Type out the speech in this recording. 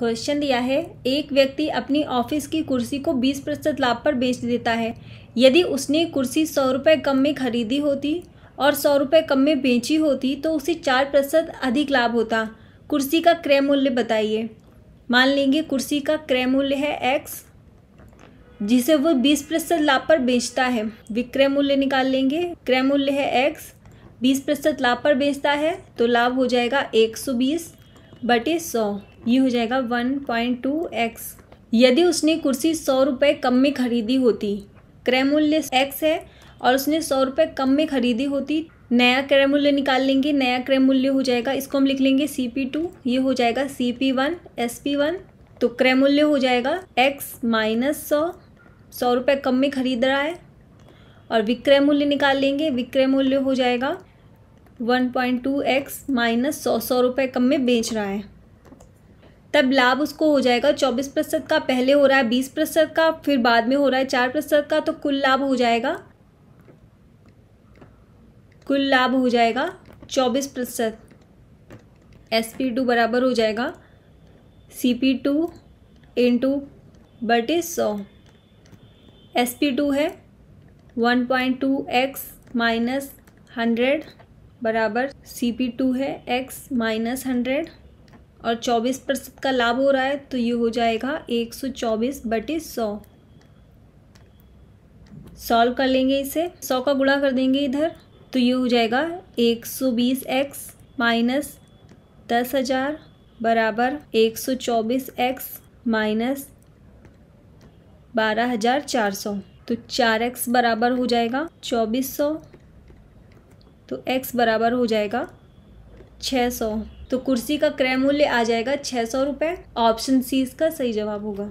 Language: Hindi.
क्वेश्चन दिया है एक व्यक्ति अपनी ऑफिस की कुर्सी को बीस प्रतिशत लाभ पर बेच देता है यदि उसने कुर्सी सौ रुपये कम में खरीदी होती और सौ रुपये कम में बेची होती तो उसे चार प्रतिशत अधिक लाभ होता कुर्सी का क्रय मूल्य बताइए मान लेंगे कुर्सी का क्रय मूल्य है एक्स जिसे वो बीस प्रतिशत लाभ पर बेचता है विक्रय मूल्य निकाल लेंगे क्रय मूल्य है एक्स बीस प्रतिशत लाभ पर बेचता है तो लाभ हो जाएगा एक सौ बीस बटे सौ ये हो जाएगा वन पॉइंट टू एक्स यदि उसने कुर्सी सौ रुपये कम में खरीदी होती क्रय मूल्य एक्स है और उसने सौ रुपये कम में खरीदी होती नया क्रय मूल्य निकाल लेंगे नया क्रय मूल्य हो जाएगा इसको हम लिख लेंगे सी पी टू ये हो जाएगा C P one S P one तो क्रय मूल्य हो जाएगा एक्स माइनस सौ सौ रुपये कम में खरीद रहा है और विक्रय मूल्य निकाल लेंगे विक्रय मूल्य हो जाएगा one point two X minus सौ सौ रुपये कम में बेच रहा है तब लाभ उसको हो जाएगा चौबीस प्रतिशत का पहले हो रहा है बीस प्रतिशत का फिर बाद में हो रहा है चार प्रतिशत का तो कुल लाभ हो जाएगा कुल लाभ हो जाएगा चौबीस प्रतिशत एस पी टू बराबर हो जाएगा सी पी टू इंटू बटे सौ एस पी टू है one point two X minus hundred बराबर सी पी टू है एक्स माइनस हंड्रेड और चौबीस प्रतिशत का लाभ हो रहा है तो ये हो जाएगा एक सौ चौबीस बटे सौ सॉल्व कर लेंगे इसे सौ का गुणा कर देंगे इधर तो ये हो जाएगा एक सौ बीस एक्स माइनस दस हज़ार बराबर एक सौ चौबीस एक्स माइनस बारह हज़ार चार सौ तो चार एक्स बराबर हो जाएगा चौबीस सौ तो एक्स बराबर हो जाएगा छः सौ तो कुर्सी का क्रय मूल्य आ जाएगा छः सौ रुपये ऑप्शन सी इसका सही जवाब होगा